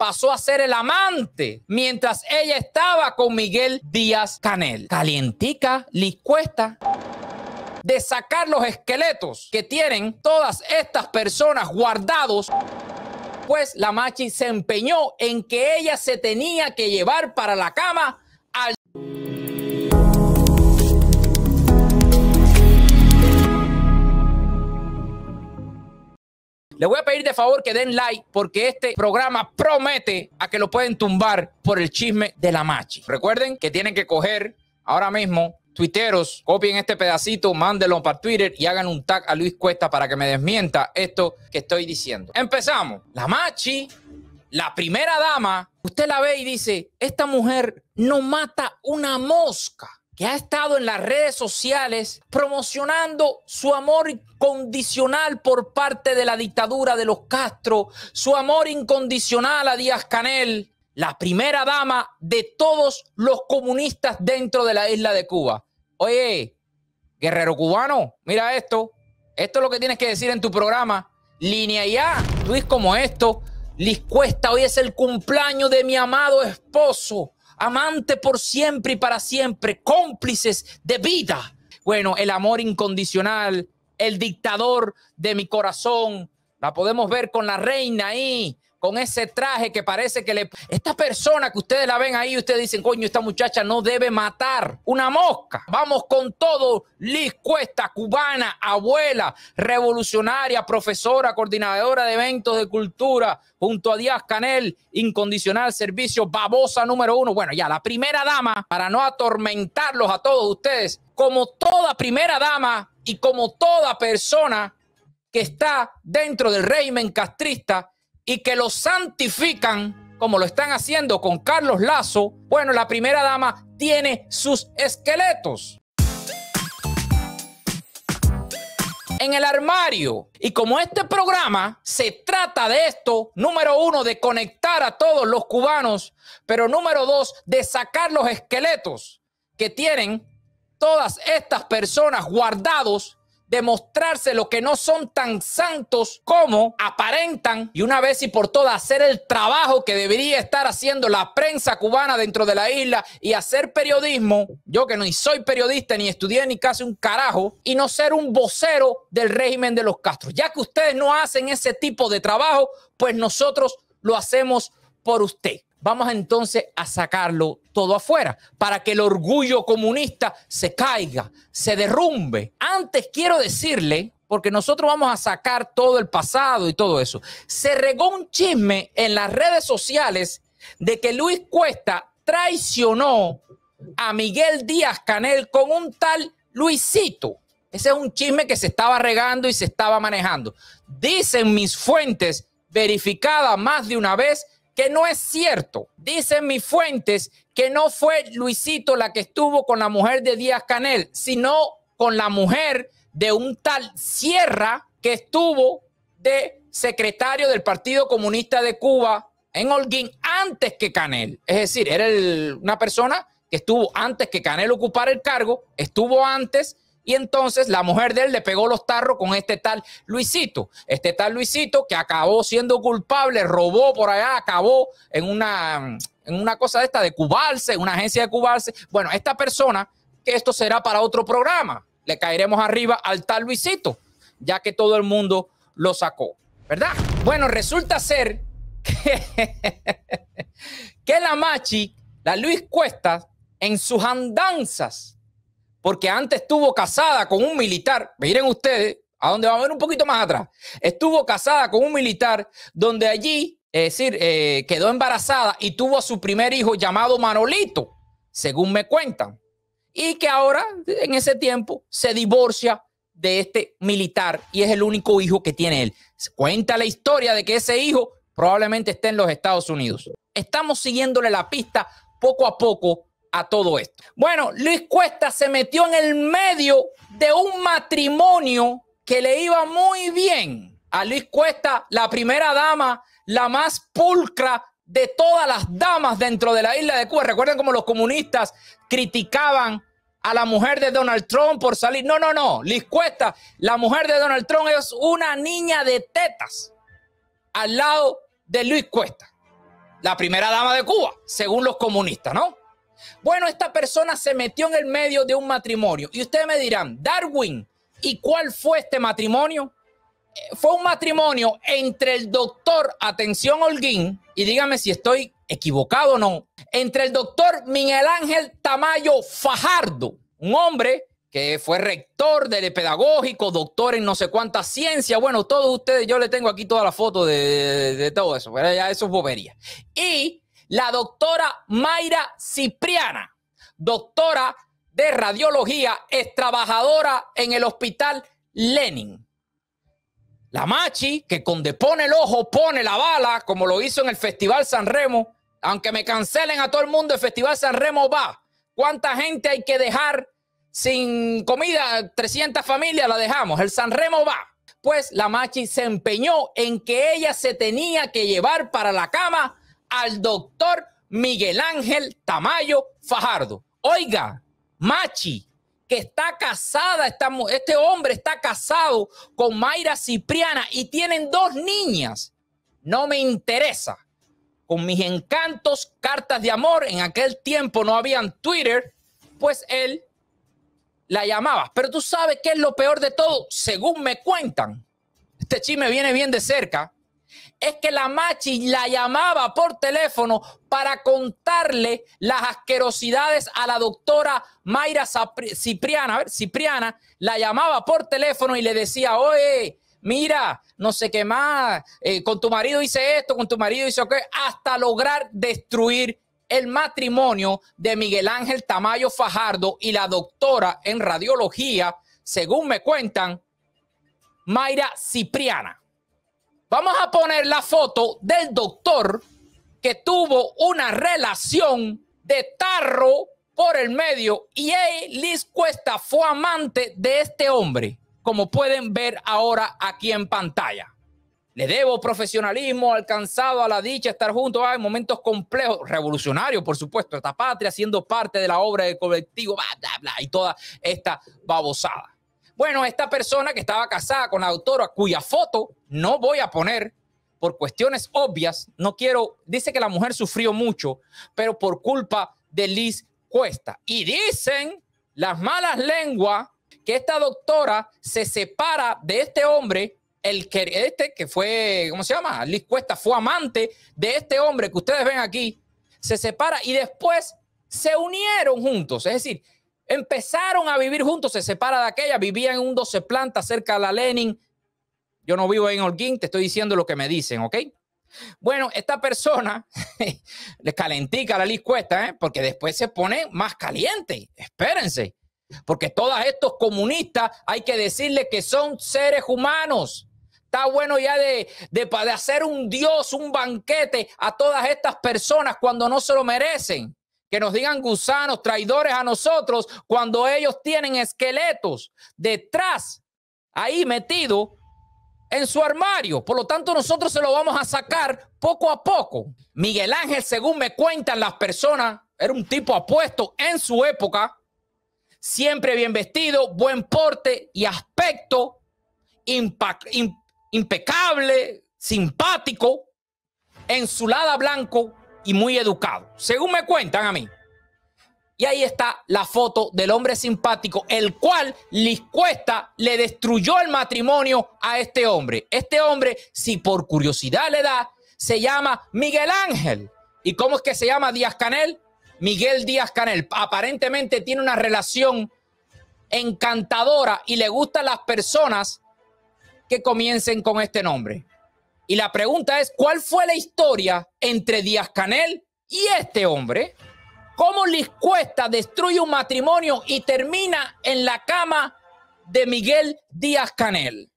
pasó a ser el amante mientras ella estaba con Miguel Díaz Canel. Calientica, cuesta de sacar los esqueletos que tienen todas estas personas guardados pues la machi se empeñó en que ella se tenía que llevar para la cama al... Le voy a pedir de favor que den like porque este programa promete a que lo pueden tumbar por el chisme de la machi. Recuerden que tienen que coger ahora mismo tuiteros, copien este pedacito, mándenlo para Twitter y hagan un tag a Luis Cuesta para que me desmienta esto que estoy diciendo. Empezamos. La machi, la primera dama, usted la ve y dice, esta mujer no mata una mosca. Y ha estado en las redes sociales promocionando su amor incondicional por parte de la dictadura de los Castro, su amor incondicional a Díaz Canel, la primera dama de todos los comunistas dentro de la isla de Cuba. Oye, guerrero cubano, mira esto. Esto es lo que tienes que decir en tu programa. Línea ya, Luis, como esto. cuesta. hoy es el cumpleaños de mi amado esposo amante por siempre y para siempre, cómplices de vida. Bueno, el amor incondicional, el dictador de mi corazón, la podemos ver con la reina ahí, con ese traje que parece que le... Esta persona que ustedes la ven ahí, ustedes dicen, coño, esta muchacha no debe matar una mosca. Vamos con todo, Liz Cuesta, cubana, abuela, revolucionaria, profesora, coordinadora de eventos de cultura, junto a Díaz Canel, incondicional servicio, babosa número uno. Bueno, ya, la primera dama, para no atormentarlos a todos ustedes, como toda primera dama y como toda persona que está dentro del régimen castrista, y que lo santifican, como lo están haciendo con Carlos Lazo, bueno, la primera dama tiene sus esqueletos. en el armario. Y como este programa se trata de esto, número uno, de conectar a todos los cubanos, pero número dos, de sacar los esqueletos que tienen todas estas personas guardados demostrarse lo que no son tan santos como aparentan y una vez y por todas hacer el trabajo que debería estar haciendo la prensa cubana dentro de la isla y hacer periodismo, yo que no ni soy periodista ni estudié ni casi un carajo y no ser un vocero del régimen de los Castro. Ya que ustedes no hacen ese tipo de trabajo, pues nosotros lo hacemos por usted. Vamos entonces a sacarlo todo afuera para que el orgullo comunista se caiga, se derrumbe. Antes quiero decirle, porque nosotros vamos a sacar todo el pasado y todo eso, se regó un chisme en las redes sociales de que Luis Cuesta traicionó a Miguel Díaz Canel con un tal Luisito. Ese es un chisme que se estaba regando y se estaba manejando. Dicen mis fuentes verificada más de una vez que no es cierto. Dicen mis fuentes que no fue Luisito la que estuvo con la mujer de Díaz Canel, sino con la mujer de un tal Sierra que estuvo de secretario del Partido Comunista de Cuba en Holguín antes que Canel. Es decir, era una persona que estuvo antes que Canel ocupara el cargo, estuvo antes y entonces la mujer de él le pegó los tarros con este tal Luisito. Este tal Luisito que acabó siendo culpable, robó por allá, acabó en una, en una cosa de esta de en una agencia de Cubarse. Bueno, esta persona, que esto será para otro programa, le caeremos arriba al tal Luisito, ya que todo el mundo lo sacó, ¿verdad? Bueno, resulta ser que la Machi, la Luis Cuesta, en sus andanzas porque antes estuvo casada con un militar. Miren ustedes a donde vamos a ver un poquito más atrás. Estuvo casada con un militar donde allí, es decir, eh, quedó embarazada y tuvo a su primer hijo llamado Manolito, según me cuentan. Y que ahora, en ese tiempo, se divorcia de este militar y es el único hijo que tiene él. Cuenta la historia de que ese hijo probablemente esté en los Estados Unidos. Estamos siguiéndole la pista poco a poco a todo esto. Bueno, Luis Cuesta se metió en el medio de un matrimonio que le iba muy bien. A Luis Cuesta, la primera dama, la más pulcra de todas las damas dentro de la isla de Cuba. Recuerden cómo los comunistas criticaban a la mujer de Donald Trump por salir. No, no, no. Luis Cuesta, la mujer de Donald Trump es una niña de tetas al lado de Luis Cuesta, la primera dama de Cuba, según los comunistas, ¿no? Bueno, esta persona se metió en el medio de un matrimonio. Y ustedes me dirán, Darwin, ¿y cuál fue este matrimonio? Eh, fue un matrimonio entre el doctor, atención Holguín, y dígame si estoy equivocado o no, entre el doctor Miguel Ángel Tamayo Fajardo, un hombre que fue rector de pedagógico, doctor en no sé cuánta ciencia. Bueno, todos ustedes, yo le tengo aquí toda la foto de, todo eso, pero ya eso es bobería. Y la doctora Mayra Cipriana, doctora de radiología, es trabajadora en el hospital Lenin. La Machi, que condepone pone el ojo, pone la bala, como lo hizo en el Festival San Remo. Aunque me cancelen a todo el mundo, el Festival San Remo va. ¿Cuánta gente hay que dejar sin comida? 300 familias la dejamos. El San Remo va. Pues la Machi se empeñó en que ella se tenía que llevar para la cama al doctor Miguel Ángel Tamayo Fajardo. Oiga, Machi, que está casada, este hombre está casado con Mayra Cipriana y tienen dos niñas. No me interesa. Con mis encantos, cartas de amor, en aquel tiempo no habían Twitter, pues él la llamaba. Pero tú sabes qué es lo peor de todo, según me cuentan. Este chisme viene bien de cerca es que la machi la llamaba por teléfono para contarle las asquerosidades a la doctora Mayra Cipriana. A ver, Cipriana la llamaba por teléfono y le decía, oye, mira, no sé qué más, eh, con tu marido hice esto, con tu marido hice qué, hasta lograr destruir el matrimonio de Miguel Ángel Tamayo Fajardo y la doctora en radiología, según me cuentan, Mayra Cipriana. Vamos a poner la foto del doctor que tuvo una relación de tarro por el medio y Liz Cuesta fue amante de este hombre, como pueden ver ahora aquí en pantalla. Le debo profesionalismo alcanzado a la dicha estar juntos en momentos complejos, revolucionarios, por supuesto, esta patria siendo parte de la obra del colectivo, bla, bla, bla, y toda esta babosada. Bueno, esta persona que estaba casada con la doctora, cuya foto no voy a poner por cuestiones obvias, no quiero, dice que la mujer sufrió mucho, pero por culpa de Liz Cuesta. Y dicen las malas lenguas que esta doctora se separa de este hombre, el que este que fue, ¿cómo se llama? Liz Cuesta fue amante de este hombre que ustedes ven aquí, se separa y después se unieron juntos, es decir, Empezaron a vivir juntos, se separa de aquella, vivían en un 12 plantas cerca de la Lenin. Yo no vivo en Holguín, te estoy diciendo lo que me dicen, ¿ok? Bueno, esta persona les calentica la Liz Cuesta, ¿eh? porque después se pone más caliente. Espérense, porque todos estos comunistas hay que decirles que son seres humanos. Está bueno ya de, de, de hacer un dios, un banquete a todas estas personas cuando no se lo merecen que nos digan gusanos, traidores a nosotros, cuando ellos tienen esqueletos detrás, ahí metido en su armario. Por lo tanto, nosotros se lo vamos a sacar poco a poco. Miguel Ángel, según me cuentan las personas, era un tipo apuesto en su época, siempre bien vestido, buen porte y aspecto impecable, simpático, en su lada blanco, y muy educado, según me cuentan a mí. Y ahí está la foto del hombre simpático, el cual les Cuesta le destruyó el matrimonio a este hombre. Este hombre, si por curiosidad le da, se llama Miguel Ángel. ¿Y cómo es que se llama Díaz Canel? Miguel Díaz Canel. Aparentemente tiene una relación encantadora y le gustan las personas que comiencen con este nombre. Y la pregunta es, ¿cuál fue la historia entre Díaz Canel y este hombre? ¿Cómo les Cuesta destruye un matrimonio y termina en la cama de Miguel Díaz Canel?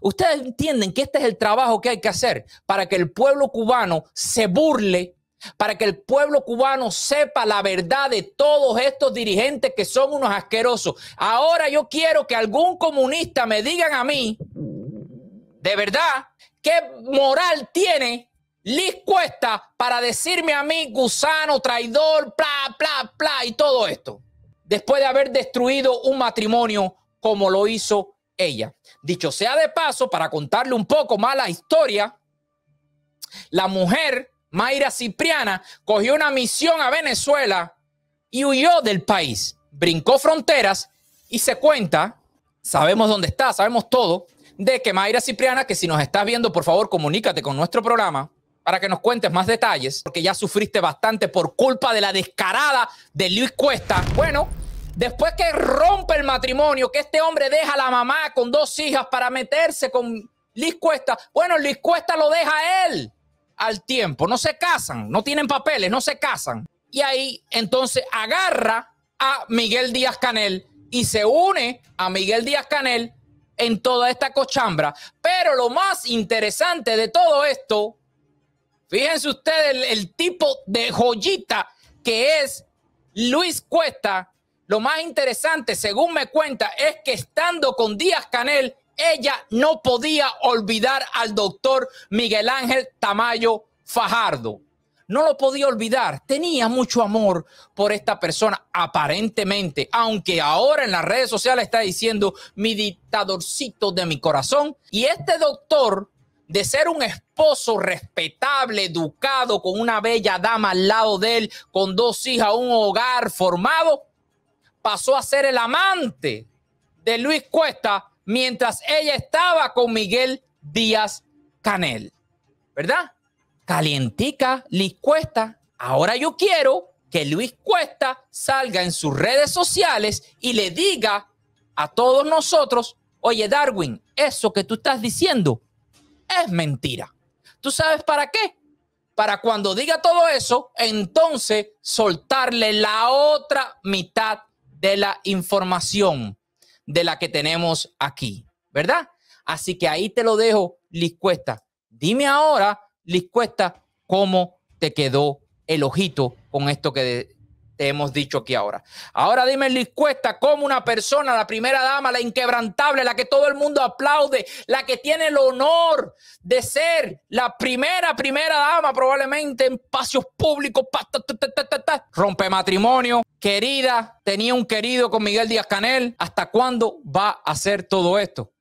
Ustedes entienden que este es el trabajo que hay que hacer para que el pueblo cubano se burle, para que el pueblo cubano sepa la verdad de todos estos dirigentes que son unos asquerosos. Ahora yo quiero que algún comunista me digan a mí, de verdad, ¿Qué moral tiene Liz Cuesta para decirme a mí, gusano, traidor, bla, bla, bla, y todo esto? Después de haber destruido un matrimonio como lo hizo ella. Dicho sea de paso, para contarle un poco más la historia, la mujer, Mayra Cipriana, cogió una misión a Venezuela y huyó del país, brincó fronteras y se cuenta, sabemos dónde está, sabemos todo, de que Mayra Cipriana, que si nos estás viendo, por favor, comunícate con nuestro programa para que nos cuentes más detalles, porque ya sufriste bastante por culpa de la descarada de Luis Cuesta. Bueno, después que rompe el matrimonio, que este hombre deja a la mamá con dos hijas para meterse con Luis Cuesta, bueno, Luis Cuesta lo deja a él al tiempo, no se casan, no tienen papeles, no se casan. Y ahí entonces agarra a Miguel Díaz Canel y se une a Miguel Díaz Canel en toda esta cochambra. Pero lo más interesante de todo esto, fíjense ustedes el, tipo de joyita que es Luis Cuesta. Lo más interesante, según me cuenta, es que estando con Díaz Canel, ella no podía olvidar al doctor Miguel Ángel Tamayo Fajardo no lo podía olvidar, tenía mucho amor por esta persona, aparentemente, aunque ahora en las redes sociales está diciendo mi dictadorcito de mi corazón. Y este doctor, de ser un esposo respetable, educado, con una bella dama al lado de él, con dos hijas, un hogar formado, pasó a ser el amante de Luis Cuesta mientras ella estaba con Miguel Díaz Canel. ¿Verdad? calientica, Liscuesta. Cuesta. Ahora yo quiero que Luis Cuesta salga en sus redes sociales y le diga a todos nosotros, oye Darwin, eso que tú estás diciendo es mentira. ¿Tú sabes para qué? Para cuando diga todo eso, entonces soltarle la otra mitad de la información de la que tenemos aquí, ¿verdad? Así que ahí te lo dejo, Liz Cuesta. Dime ahora Cuesta, ¿cómo te quedó el ojito con esto que te hemos dicho aquí ahora? Ahora dime, Cuesta, ¿cómo una persona, la primera dama, la inquebrantable, la que todo el mundo aplaude, la que tiene el honor de ser la primera, primera dama probablemente en espacios públicos, rompe matrimonio, querida, tenía un querido con Miguel Díaz Canel, ¿hasta cuándo va a hacer todo esto?